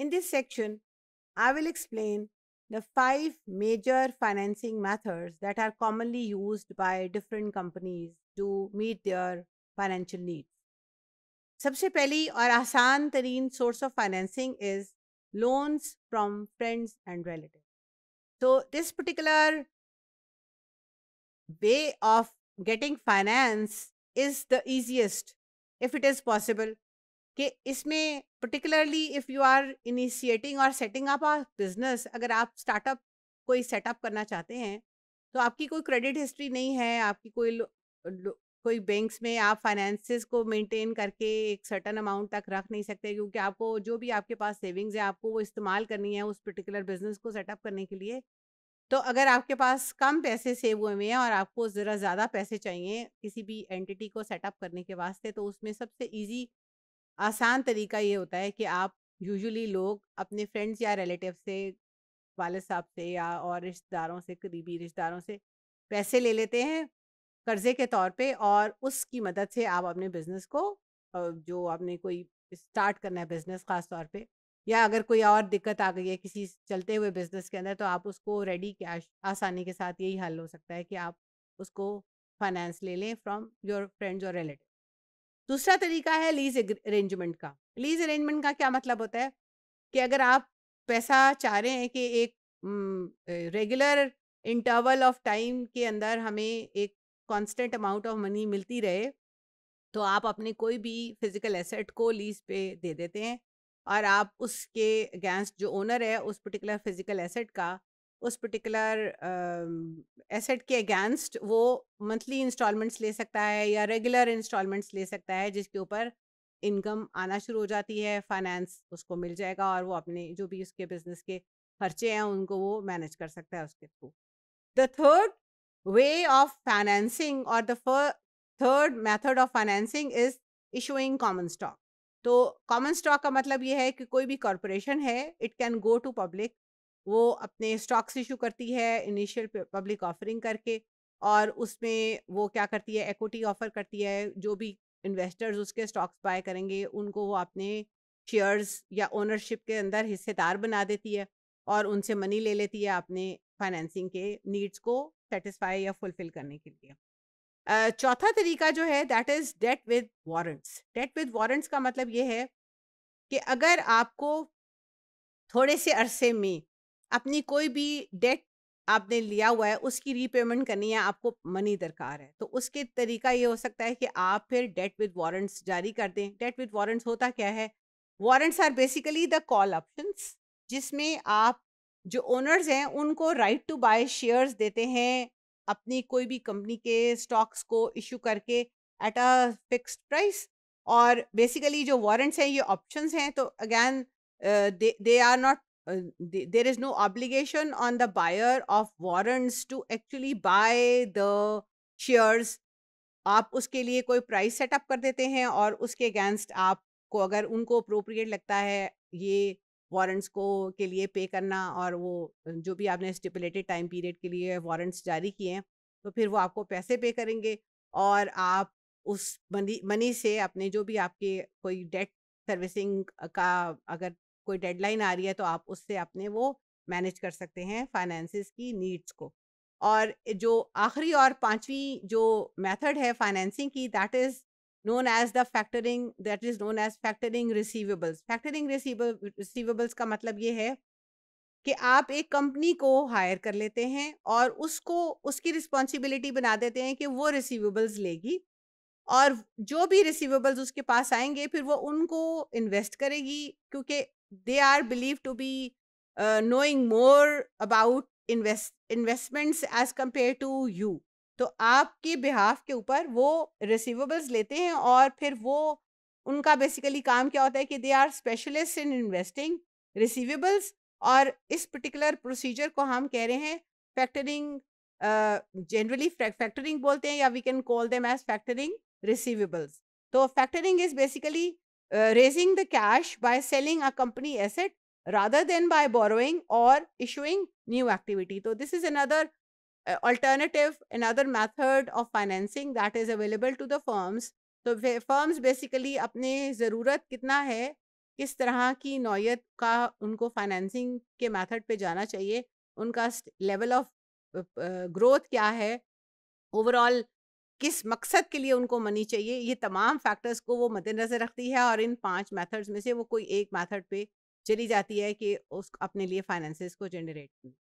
In this section, I will explain the five major financing methods that are commonly used by different companies to meet their financial needs. सबसे पहली और आसान तरीन source of financing is loans from friends and relatives. So, this particular way of getting finance is the easiest if it is possible कि इसमें particularly if you are initiating और setting up a business अगर आप startup कोई setup करना चाहते हैं तो आपकी कोई क्रेडिट हिस्ट्री नहीं है आपकी कोई लो, लो, कोई बैंक्स में आप फाइनेंसिस को मेंटेन करके एक सर्टन अमाउंट तक रख नहीं सकते क्योंकि आपको जो भी आपके पास सेविंग्स है आपको वो इस्तेमाल करनी है उस पर्टिकुलर बिजनेस को सेटअप करने के लिए तो अगर आपके पास कम पैसे सेव हुए हुए हैं और आपको ज़रा ज़्यादा पैसे चाहिए किसी भी एंटिटी को सेटअप करने के वास्ते तो उसमें सबसे ईजी आसान तरीका ये होता है कि आप यूजुअली लोग अपने फ्रेंड्स या रिलेटिव से वाल साहब से या और रिश्तेदारों से करीबी रिश्तेदारों से पैसे ले लेते हैं कर्जे के तौर पे और उसकी मदद से आप अपने बिजनेस को जो आपने कोई स्टार्ट करना है बिजनेस खास तौर पे या अगर कोई और दिक्कत आ गई है किसी चलते हुए बिजनेस के अंदर तो आप उसको रेडी कैश आसानी के साथ यही हल हो सकता है कि आप उसको फाइनेंस ले लें फ्रॉम योर फ्रेंड्स और रिलेटिव दूसरा तरीका है लीज अरेंजमेंट का लीज अरेंजमेंट का क्या मतलब होता है कि अगर आप पैसा चाह रहे हैं कि एक रेगुलर इंटरवल ऑफ टाइम के अंदर हमें एक कांस्टेंट अमाउंट ऑफ मनी मिलती रहे तो आप अपने कोई भी फिजिकल एसेट को लीज पे दे देते हैं और आप उसके अगेंस्ट जो ओनर है उस पर्टिकुलर फिजिकल एसेट का उस पर्टिकुलर एसेट के अगेंस्ट वो मंथली इंस्टॉलमेंट्स ले सकता है या रेगुलर इंस्टॉलमेंट्स ले सकता है जिसके ऊपर इनकम आना शुरू हो जाती है फाइनेंस उसको मिल जाएगा और वो अपने जो भी उसके बिजनेस के खर्चे हैं उनको वो मैनेज कर सकता है उसके through the third way of financing और the third method of financing is issuing common stock तो कॉमन स्टॉक का मतलब ये है कि कोई भी कॉरपोरेशन है it can go to public वो अपने स्टॉक्स इशू करती है इनिशियल पब्लिक ऑफरिंग करके और उसमें वो क्या करती है एक्विटी ऑफर करती है जो भी इन्वेस्टर्स उसके स्टॉक्स बाय करेंगे उनको वो अपने शेयर्स या ओनरशिप के अंदर हिस्सेदार बना देती है और उनसे मनी ले लेती है अपने फाइनेंसिंग के नीड्स को सेटिस्फाई या फुलफिल करने के लिए चौथा तरीका जो है that is debt with warrants debt with warrants का मतलब ये है कि अगर आपको थोड़े से अरसे में अपनी कोई भी डेट आपने लिया हुआ है उसकी रीपेमेंट करनी है आपको मनी दरकार है तो उसके तरीका ये हो सकता है कि आप फिर डेट विद वारंट्स जारी कर दें डेट विद वारंट्स होता क्या है warrants are basically the call options जिसमें आप जो ओनर्स हैं उनको राइट टू बाय शेयर्स देते हैं अपनी कोई भी कंपनी के स्टॉक्स को इशू करके एट अ फिक्स प्राइस और बेसिकली जो वारंट्स हैं ये ऑप्शंस हैं तो again they are not Uh, there is no obligation on the buyer of warrants to actually buy the shares आप उसके लिए कोई प्राइस सेटअप कर देते हैं और उसके अगेंस्ट आपको अगर उनको अप्रोप्रिएट लगता है ये वारंट्स को के लिए पे करना और वो जो भी आपने स्टिपुलेटेड टाइम पीरियड के लिए वारंट्स जारी किए हैं तो फिर वो आपको पैसे पे करेंगे और आप उस मनी मनी से अपने जो भी आपके कोई डेट सर्विसिंग का अगर कोई डेडलाइन आ रही है तो आप उससे अपने वो मैनेज कर सकते हैं फाइनेंसिस की नीड्स को और जो आखिरी और पांचवी जो मेथड है फाइनेंसिंग की that is known as the factoring that is known as factoring receivables factoring receivables का मतलब ये है कि आप एक कंपनी को हायर कर लेते हैं और उसको उसकी रिस्पॉन्सिबिलिटी बना देते हैं कि वो रिसीवेबल्स लेगी और जो भी रिसीवेबल्स उसके पास आएंगे फिर वो उनको इन्वेस्ट करेगी क्योंकि they are believe to be knowing more about investments as compare to you तो आपके बिहाफ के ऊपर वो रिसीवेबल्स लेते हैं और फिर वो उनका बेसिकली काम क्या होता है कि they are specialist in investing receivables और इस पर्टिकुलर प्रोसीजर को हम कह रहे हैं फैक्टरिंग जनरली फैक्टरिंग बोलते हैं या we can call them as factoring receivables. So factoring is basically uh, raising the cash by selling a company asset rather than by borrowing or issuing new activity. So this is another uh, alternative, another method of financing that is available to the firms. So firms basically अपने ज़रूरत कितना है किस तरह की नौयत का उनको financing के मेथड पे जाना चाहिए उनका लेवल ऑफ ग्रोथ क्या है ओवरऑल किस मकसद के लिए उनको मनी चाहिए ये तमाम फैक्टर्स को वो मद्देनजर रखती है और इन पांच मेथड्स में से वो कोई एक मेथड पे चली जाती है कि उस अपने लिए फाइनेंसेस को जनरेट